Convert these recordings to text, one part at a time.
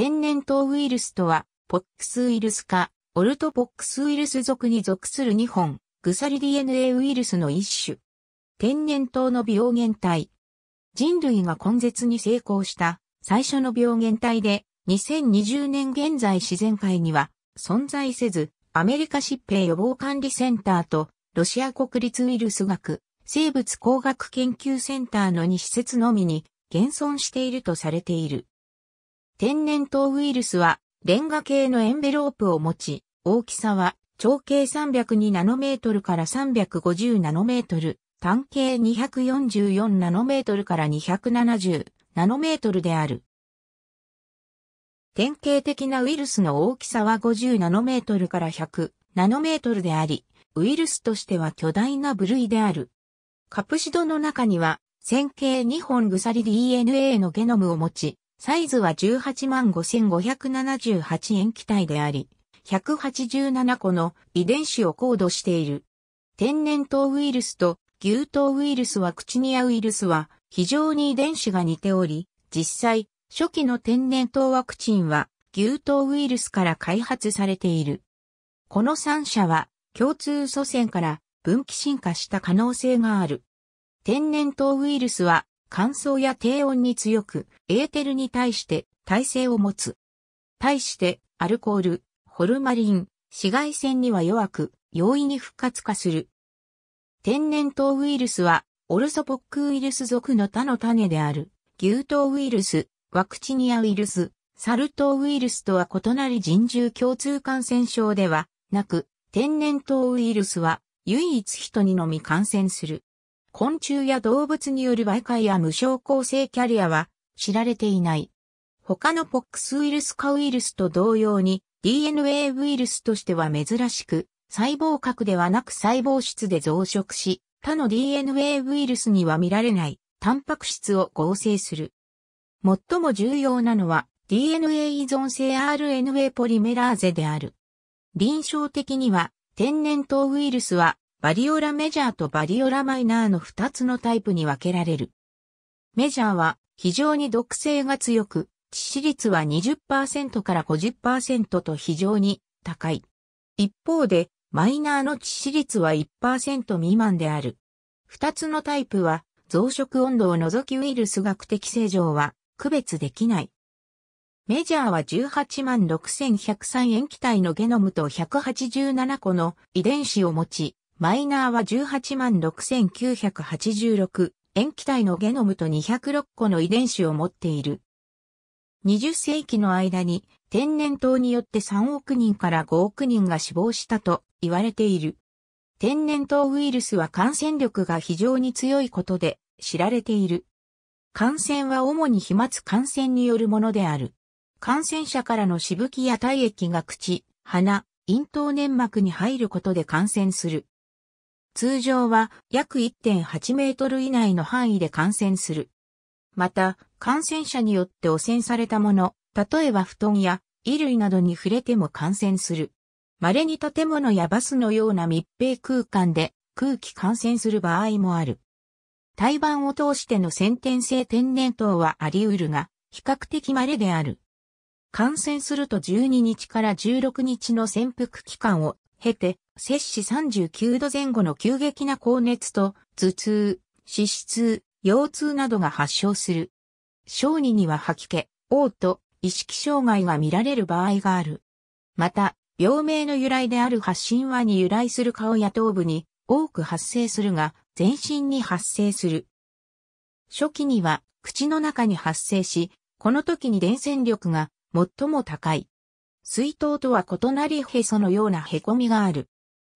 天然痘ウイルスとは、ポックスウイルス科、オルトポックスウイルス属に属する2本、グサリ DNA ウイルスの一種。天然痘の病原体。人類が根絶に成功した最初の病原体で、2020年現在自然界には存在せず、アメリカ疾病予防管理センターとロシア国立ウイルス学、生物工学研究センターの2施設のみに現存しているとされている。天然痘ウイルスは、レンガ系のエンベロープを持ち、大きさは、長径302ナノメートルから350ナノメートル、単径244ナノメートルから270ナノメートルである。典型的なウイルスの大きさは50ナノメートルから100ナノメートルであり、ウイルスとしては巨大な部類である。カプシドの中には、線形2本鎖 DNA のゲノムを持ち、サイズは185,578円基体であり、187個の遺伝子をコードしている。天然痘ウイルスと牛痘ウイルスはクチニアウイルスは非常に遺伝子が似ており、実際、初期の天然痘ワクチンは牛痘ウイルスから開発されている。この3社は共通祖先から分岐進化した可能性がある。天然痘ウイルスは乾燥や低温に強く、エーテルに対して耐性を持つ。対して、アルコール、ホルマリン、紫外線には弱く、容易に不活化する。天然痘ウイルスは、オルソポックウイルス属の他の種である、牛痘ウイルス、ワクチニアウイルス、サル痘ウイルスとは異なり人獣共通感染症ではなく、天然痘ウイルスは唯一人にのみ感染する。昆虫や動物による媒介や無症候性キャリアは知られていない。他のポックスウイルス化ウイルスと同様に DNA ウイルスとしては珍しく、細胞核ではなく細胞質で増殖し、他の DNA ウイルスには見られないタンパク質を合成する。最も重要なのは DNA 依存性 RNA ポリメラーゼである。臨床的には天然痘ウイルスはバリオラメジャーとバリオラマイナーの2つのタイプに分けられる。メジャーは非常に毒性が強く、致死率は20%から50%と非常に高い。一方で、マイナーの致死率は1%未満である。2つのタイプは増殖温度を除きウイルス学的正常は区別できない。メジャーは18万6103塩基体のゲノムと187個の遺伝子を持ち、マイナーは186,986塩基体のゲノムと206個の遺伝子を持っている。20世紀の間に天然痘によって3億人から5億人が死亡したと言われている。天然痘ウイルスは感染力が非常に強いことで知られている。感染は主に飛沫感染によるものである。感染者からのしぶきや体液が口、鼻、咽頭粘膜に入ることで感染する。通常は約1.8メートル以内の範囲で感染する。また、感染者によって汚染されたもの、例えば布団や衣類などに触れても感染する。稀に建物やバスのような密閉空間で空気感染する場合もある。胎盤を通しての先天性天然痘はあり得るが、比較的稀である。感染すると12日から16日の潜伏期間を経て、摂氏39度前後の急激な高熱と、頭痛、脂質、腰痛などが発症する。小児には吐き気、嘔吐、意識障害が見られる場合がある。また、病名の由来である発疹はに由来する顔や頭部に多く発生するが、全身に発生する。初期には口の中に発生し、この時に伝染力が最も高い。水筒とは異なりへそのようなへこみがある。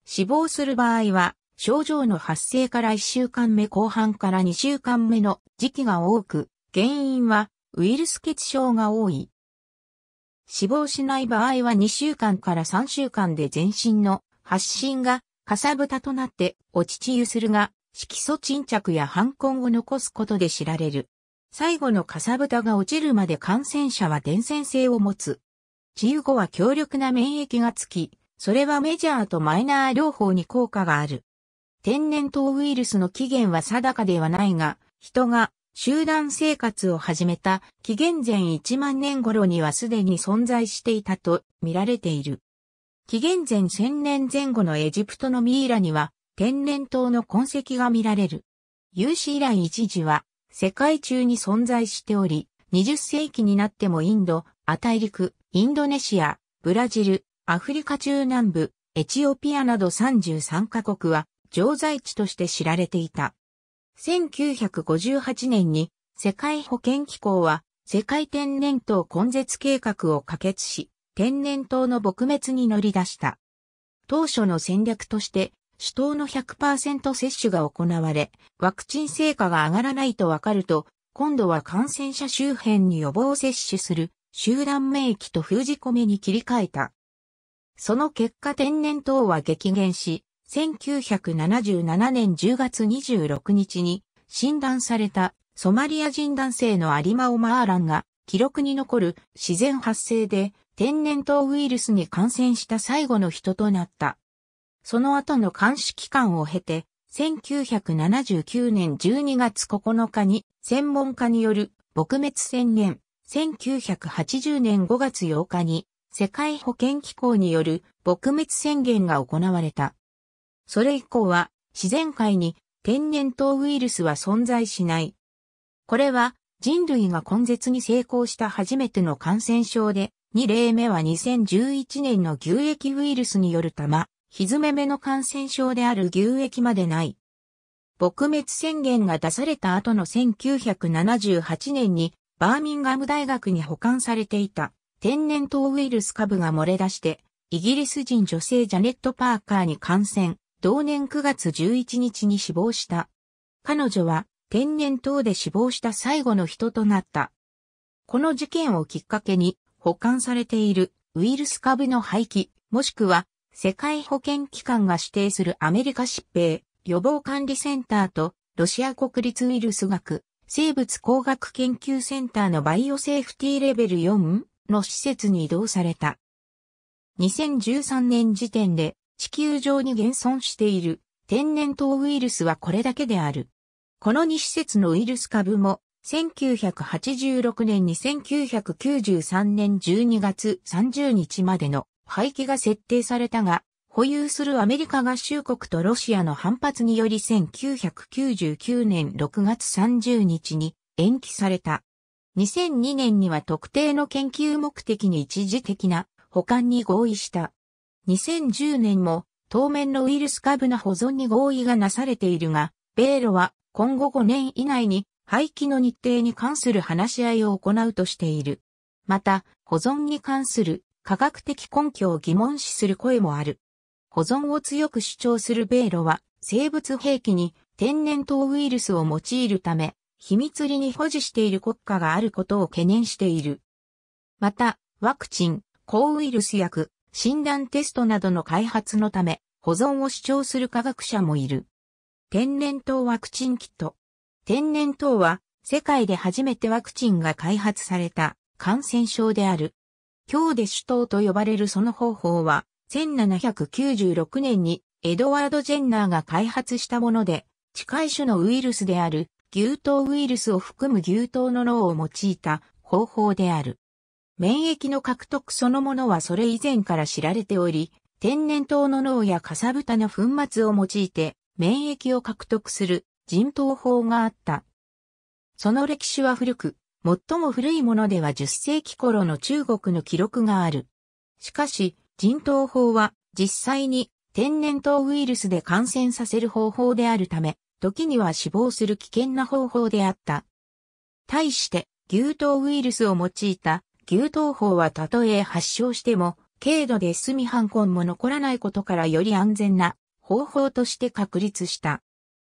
死亡する場合は、症状の発生から1週間目後半から2週間目の時期が多く、原因はウイルス血症が多い。死亡しない場合は2週間から3週間で全身の発疹がかさぶたとなって落ち治癒するが、色素沈着や反根を残すことで知られる。最後のかさぶたが落ちるまで感染者は伝染性を持つ。治癒後は強力な免疫がつき、それはメジャーとマイナー両方に効果がある。天然痘ウイルスの起源は定かではないが、人が集団生活を始めた紀元前1万年頃にはすでに存在していたと見られている。紀元前1000年前後のエジプトのミイラには天然痘の痕跡が見られる。有史以来一時は世界中に存在しており、20世紀になってもインド、ア大陸、インドネシア、ブラジル、アフリカ中南部、エチオピアなど33カ国は常在地として知られていた。1958年に世界保健機構は世界天然痘根絶計画を可決し、天然痘の撲滅に乗り出した。当初の戦略として、首都の100%接種が行われ、ワクチン成果が上がらないとわかると、今度は感染者周辺に予防接種する集団免疫と封じ込めに切り替えた。その結果天然痘は激減し、1977年10月26日に診断されたソマリア人男性のアリマオマーランが記録に残る自然発生で天然痘ウイルスに感染した最後の人となった。その後の監視期間を経て、1979年12月9日に専門家による撲滅宣言1980年5月8日に世界保健機構による撲滅宣言が行われた。それ以降は自然界に天然痘ウイルスは存在しない。これは人類が根絶に成功した初めての感染症で、2例目は2011年の牛液ウイルスによるたま、ひずめめの感染症である牛液までない。撲滅宣言が出された後の1978年にバーミンガム大学に保管されていた天然痘ウイルス株が漏れ出して、イギリス人女性ジャネット・パーカーに感染、同年9月11日に死亡した。彼女は天然痘で死亡した最後の人となった。この事件をきっかけに保管されているウイルス株の廃棄、もしくは世界保健機関が指定するアメリカ疾病予防管理センターとロシア国立ウイルス学生物工学研究センターのバイオセーフティーレベル4の施設に移動された。2013年時点で地球上に現存している天然痘ウイルスはこれだけである。この2施設のウイルス株も1986年に1993年12月30日までの廃棄が設定されたが、保有するアメリカ合衆国とロシアの反発により1999年6月30日に延期された。2002年には特定の研究目的に一時的な保管に合意した。2010年も当面のウイルス株の保存に合意がなされているが、米ロは今後5年以内に廃棄の日程に関する話し合いを行うとしている。また、保存に関する科学的根拠を疑問視する声もある。保存を強く主張する米ロは、生物兵器に天然痘ウイルスを用いるため、秘密裏に保持している国家があることを懸念している。また、ワクチン、抗ウイルス薬、診断テストなどの開発のため、保存を主張する科学者もいる。天然痘ワクチンキット。天然痘は、世界で初めてワクチンが開発された感染症である。今日で首都と呼ばれるその方法は、1796年にエドワード・ジェンナーが開発したもので、近い種のウイルスである牛糖ウイルスを含む牛糖の脳を用いた方法である。免疫の獲得そのものはそれ以前から知られており、天然痘の脳やかさぶたの粉末を用いて免疫を獲得する人痘法があった。その歴史は古く、最も古いものでは10世紀頃の中国の記録がある。しかし、人痘法は実際に天然痘ウイルスで感染させる方法であるため、時には死亡する危険な方法であった。対して、牛痘ウイルスを用いた牛痘法はたとえ発症しても、軽度で済み犯根も残らないことからより安全な方法として確立した。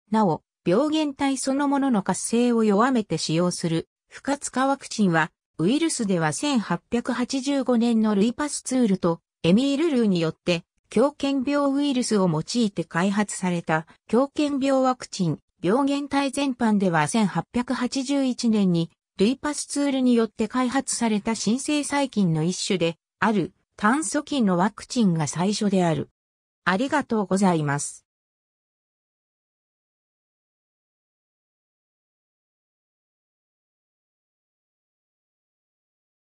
なお、病原体そのものの活性を弱めて使用する不活化ワクチンは、ウイルスでは1885年のルイパスツールとエミール・ルーによって、狂犬病ウイルスを用いて開発された狂犬病ワクチン、病原体全般では1881年に、ルイパスツールによって開発された新生細菌の一種で、ある炭素菌のワクチンが最初である。ありがとうございます。